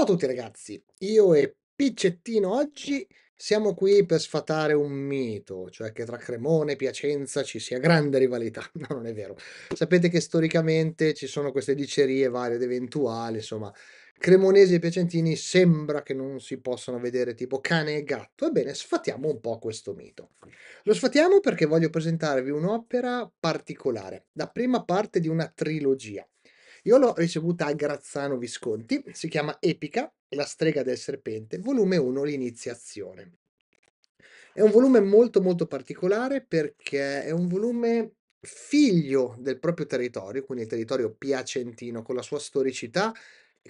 Ciao a tutti ragazzi, io e Piccettino oggi siamo qui per sfatare un mito, cioè che tra Cremone e Piacenza ci sia grande rivalità. No, non è vero. Sapete che storicamente ci sono queste dicerie varie ed eventuali, insomma, cremonesi e piacentini sembra che non si possano vedere tipo cane e gatto. Ebbene, sfatiamo un po' questo mito. Lo sfatiamo perché voglio presentarvi un'opera particolare, la prima parte di una trilogia. Io l'ho ricevuta a Grazzano Visconti, si chiama Epica, la strega del serpente, volume 1, l'iniziazione. È un volume molto molto particolare perché è un volume figlio del proprio territorio, quindi il territorio piacentino, con la sua storicità,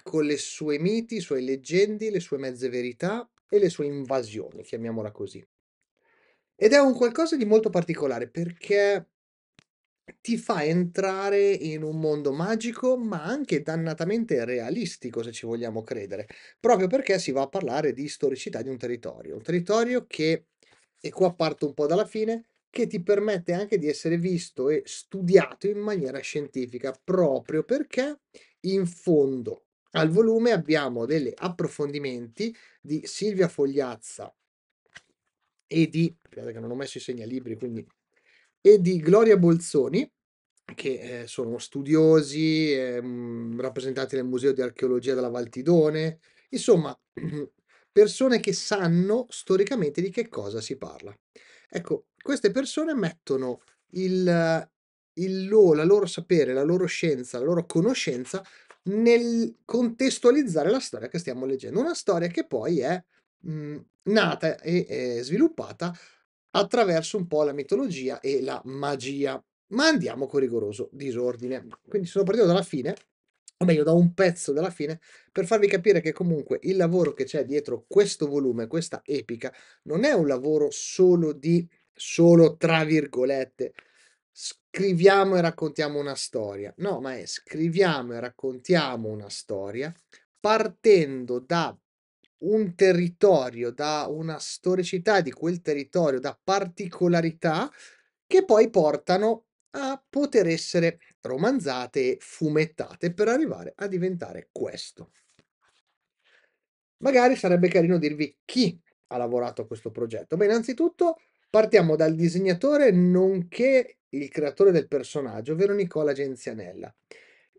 con le sue miti, i suoi leggendi, le sue mezze verità e le sue invasioni, chiamiamola così. Ed è un qualcosa di molto particolare perché ti fa entrare in un mondo magico, ma anche dannatamente realistico, se ci vogliamo credere, proprio perché si va a parlare di storicità di un territorio, un territorio che, e qua parto un po' dalla fine, che ti permette anche di essere visto e studiato in maniera scientifica, proprio perché in fondo al volume abbiamo degli approfondimenti di Silvia Fogliazza e di, guardate che non ho messo i segnalibri, quindi e di Gloria Bolzoni, che eh, sono studiosi, eh, rappresentanti nel Museo di Archeologia della Valtidone, insomma, persone che sanno storicamente di che cosa si parla. Ecco, queste persone mettono il, il loro, la loro sapere, la loro scienza, la loro conoscenza nel contestualizzare la storia che stiamo leggendo, una storia che poi è mh, mm, nata e sviluppata attraverso un po' la mitologia e la magia. Ma andiamo con rigoroso disordine. Quindi sono partito dalla fine, o meglio da un pezzo dalla fine, per farvi capire che comunque il lavoro che c'è dietro questo volume, questa epica, non è un lavoro solo di, solo tra virgolette, scriviamo e raccontiamo una storia. No, ma è scriviamo e raccontiamo una storia partendo da un territorio, da una storicità di quel territorio, da particolarità che poi portano a poter essere romanzate e fumettate per arrivare a diventare questo. Magari sarebbe carino dirvi chi ha lavorato a questo progetto. Beh, innanzitutto partiamo dal disegnatore nonché il creatore del personaggio, ovvero Nicola Genzianella.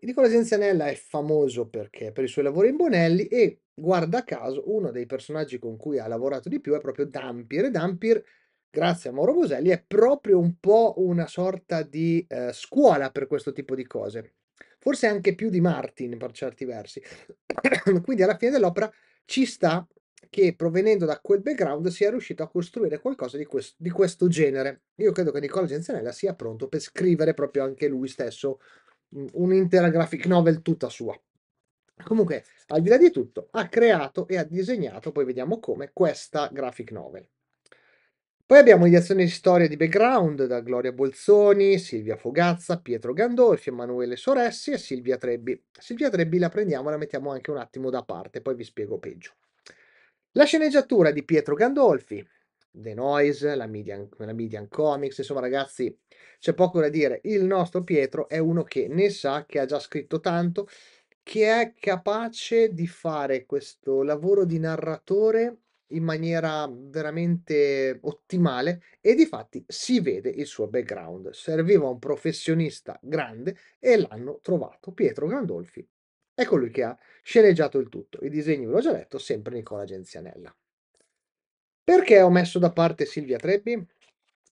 Nicola Senzianella è famoso perché per i suoi lavori in Bonelli e guarda caso uno dei personaggi con cui ha lavorato di più è proprio Dampir Dampir grazie a Mauro Boselli è proprio un po' una sorta di eh, scuola per questo tipo di cose forse anche più di Martin per certi versi quindi alla fine dell'opera ci sta che provenendo da quel background sia riuscito a costruire qualcosa di, questo, di questo genere io credo che Nicola Genzianella sia pronto per scrivere proprio anche lui stesso un'intera graphic novel tutta sua. Comunque, al di là di tutto, ha creato e ha disegnato, poi vediamo come, questa graphic novel. Poi abbiamo ideazione di storia di background da Gloria Bolzoni, Silvia Fogazza, Pietro Gandolfi, Emanuele Soressi e Silvia Trebbi. Silvia Trebbi la prendiamo e la mettiamo anche un attimo da parte, poi vi spiego peggio. La sceneggiatura di Pietro Gandolfi, The Noise, la Median, la Median Comics, insomma ragazzi c'è poco da dire, il nostro Pietro è uno che ne sa, che ha già scritto tanto, che è capace di fare questo lavoro di narratore in maniera veramente ottimale e di fatti si vede il suo background. Serviva un professionista grande e l'hanno trovato, Pietro Gandolfi. È colui ecco che ha sceneggiato il tutto. I disegni ve l'ho già detto, sempre Nicola Genzianella. Perché ho messo da parte Silvia Trebbi?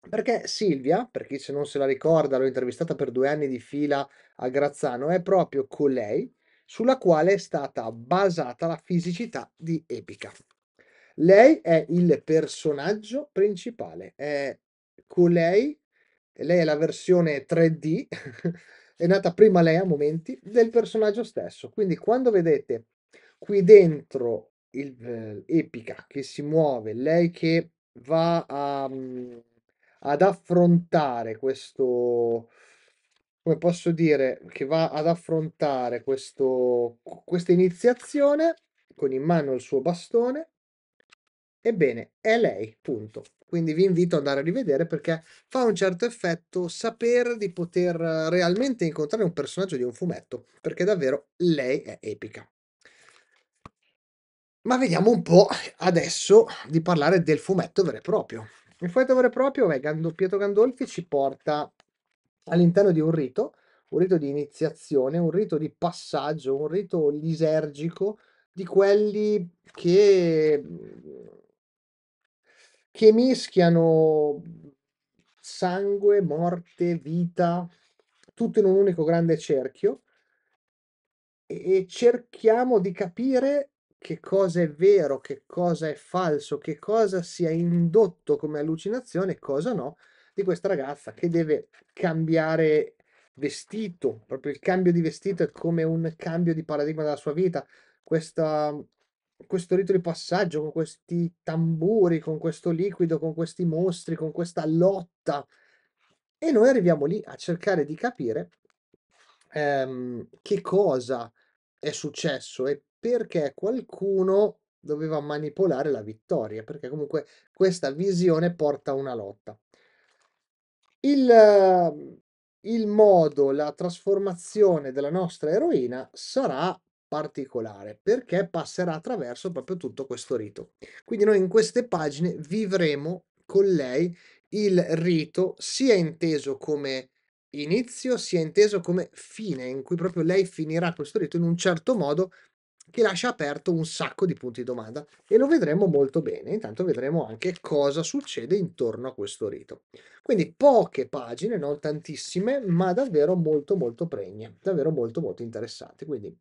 Perché Silvia, per chi se non se la ricorda, l'ho intervistata per due anni di fila a Grazzano, è proprio colei sulla quale è stata basata la fisicità di Epica. Lei è il personaggio principale, è colei, lei è la versione 3D, è nata prima lei a momenti, del personaggio stesso. Quindi quando vedete qui dentro il, ehm, epica che si muove, lei che va a, mhmm, ad affrontare questo, come posso dire, che va ad affrontare questo, questa iniziazione con in mano il suo bastone. Ebbene, è lei, punto. Quindi vi invito ad andare a rivedere perché fa un certo effetto sapere di poter realmente incontrare un personaggio di un fumetto, perché davvero lei è epica. Ma vediamo un po' adesso di parlare del fumetto vero e proprio. Il fumetto vero e proprio è Pietro Gandolfi ci porta all'interno di un rito, un rito di iniziazione, un rito di passaggio, un rito lisergico di quelli che, che mischiano sangue, morte, vita, tutto in un unico grande cerchio e cerchiamo di capire che cosa è vero, che cosa è falso, che cosa sia indotto come allucinazione e cosa no, di questa ragazza che deve cambiare vestito, proprio il cambio di vestito è come un cambio di paradigma della sua vita, questa, questo rito di passaggio con questi tamburi, con questo liquido, con questi mostri, con questa lotta. E noi arriviamo lì a cercare di capire ehm, che cosa è successo e perché qualcuno doveva manipolare la vittoria, perché comunque questa visione porta a una lotta. Il, ehm, il modo, la trasformazione della nostra eroina sarà particolare perché passerà attraverso proprio tutto questo rito. Quindi noi in queste pagine vivremo con lei il rito sia inteso come inizio sia inteso come fine, in cui proprio lei finirà questo rito in un certo modo che lascia aperto un sacco di punti di domanda e lo vedremo molto bene. Intanto vedremo anche cosa succede intorno a questo rito. Quindi poche pagine, non tantissime, ma davvero molto molto pregne, davvero molto molto interessanti. Quindi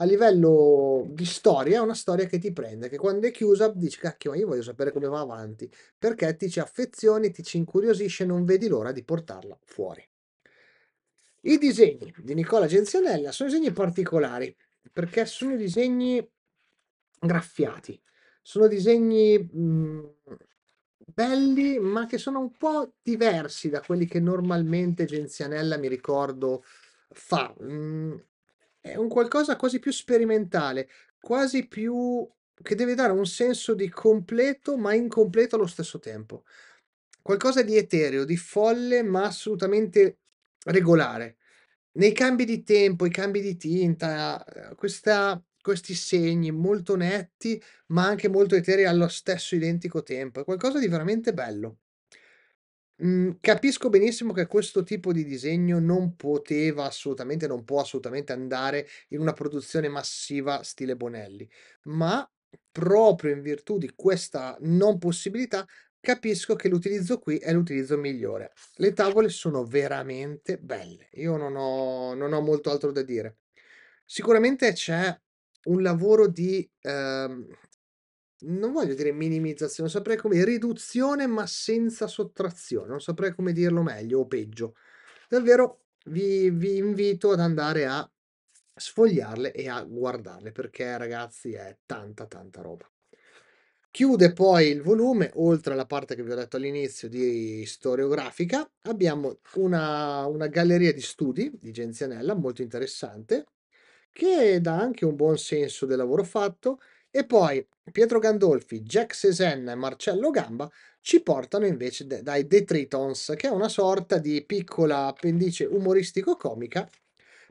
a livello di storia è una storia che ti prende, che quando è chiusa dici cacchio ma io voglio sapere come va avanti, perché ti ci affezioni, ti ci incuriosisce, non vedi l'ora di portarla fuori. I disegni di Nicola Genzianella sono disegni particolari, perché sono disegni graffiati, sono disegni mhmm, belli ma che sono un po' diversi da quelli che normalmente Genzianella mi ricordo fa. Mhmm, è un qualcosa quasi più sperimentale, quasi più che deve dare un senso di completo ma incompleto allo stesso tempo. Qualcosa di etereo, di folle ma assolutamente regolare. Nei cambi di tempo, i cambi di tinta, eh, questa questi segni molto netti, ma anche molto eterei allo stesso identico tempo. È qualcosa di veramente bello. Mhmm, capisco benissimo che questo tipo di disegno non poteva assolutamente non può assolutamente andare in una produzione massiva stile Bonelli, ma proprio in virtù di questa non possibilità Capisco che l'utilizzo qui è l'utilizzo migliore. Le tavole sono veramente belle. Io non ho non ho molto altro da dire. Sicuramente c'è un lavoro di, ehm, non voglio dire minimizzazione, non saprei come riduzione ma senza sottrazione, non saprei come dirlo meglio o peggio. Davvero vi vi invito ad andare a sfogliarle e a guardarle perché ragazzi è tanta, tanta roba. Chiude poi il volume, oltre alla parte che vi ho detto all'inizio di storiografica, abbiamo una, una galleria di studi di Genzianella molto interessante, che dà anche un buon senso del lavoro fatto. E poi Pietro Gandolfi, Jack Sesenna e Marcello Gamba ci portano invece dai Detritons, che è una sorta di piccola appendice umoristico-comica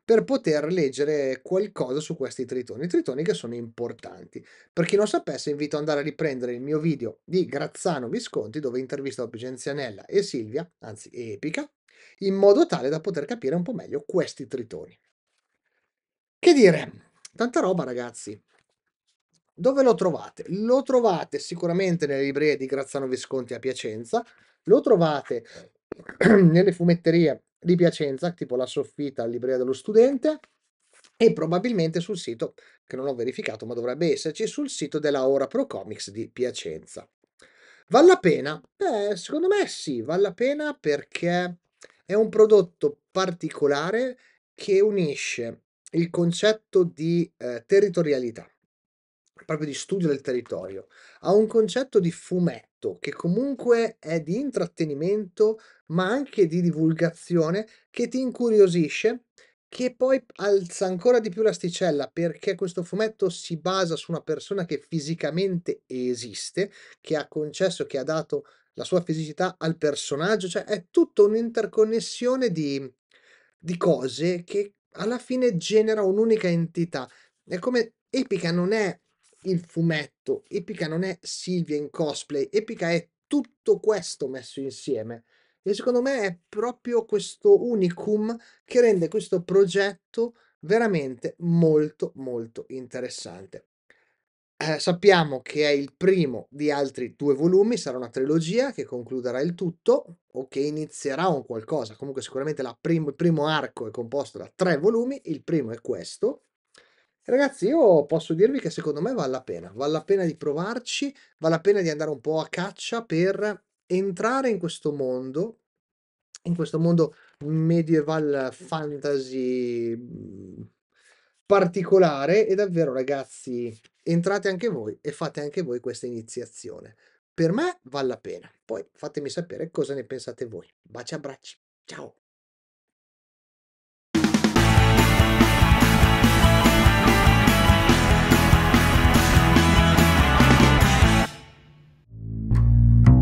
per poter leggere qualcosa su questi tritoni, tritoni che sono importanti. Per chi non sapesse, invito ad andare a riprendere il mio video di Grazzano Visconti, dove intervisto Pigenzianella e Silvia, anzi Epica, in modo tale da poter capire un po' meglio questi tritoni. Che dire, tanta roba ragazzi. Dove lo trovate? Lo trovate sicuramente nelle librerie di Grazzano Visconti a Piacenza, lo trovate nelle fumetterie di Piacenza, tipo la soffitta, la libreria dello studente e probabilmente sul sito, che non ho verificato ma dovrebbe esserci, sul sito della Ora Pro Comics di Piacenza. Vale la pena? Beh, secondo me sì, vale la pena perché è un prodotto particolare che unisce il concetto di eh, territorialità proprio di studio del territorio, a un concetto di fumetto che comunque è di intrattenimento ma anche di divulgazione che ti incuriosisce, che poi alza ancora di più l'asticella perché questo fumetto si basa su una persona che fisicamente esiste, che ha concesso, che ha dato la sua fisicità al personaggio, cioè è tutta un'interconnessione di, di cose che alla fine genera un'unica entità. È come Epica non è il fumetto, Epica non è Silvia in cosplay, Epica è tutto questo messo insieme. E secondo me è proprio questo unicum che rende questo progetto veramente molto molto interessante. Eh, sappiamo che è il primo di altri due volumi, sarà una trilogia che concluderà il tutto o che inizierà un qualcosa. Comunque sicuramente primo, il primo arco è composto da tre volumi, il primo è questo, Ragazzi, io posso dirvi che secondo me vale la pena, vale la pena di provarci, vale la pena di andare un po' a caccia per entrare in questo mondo, in questo mondo medieval fantasy mm, particolare e davvero ragazzi entrate anche voi e fate anche voi questa iniziazione. Per me vale la pena. Poi fatemi sapere cosa ne pensate voi. Baci abbracci. Ciao.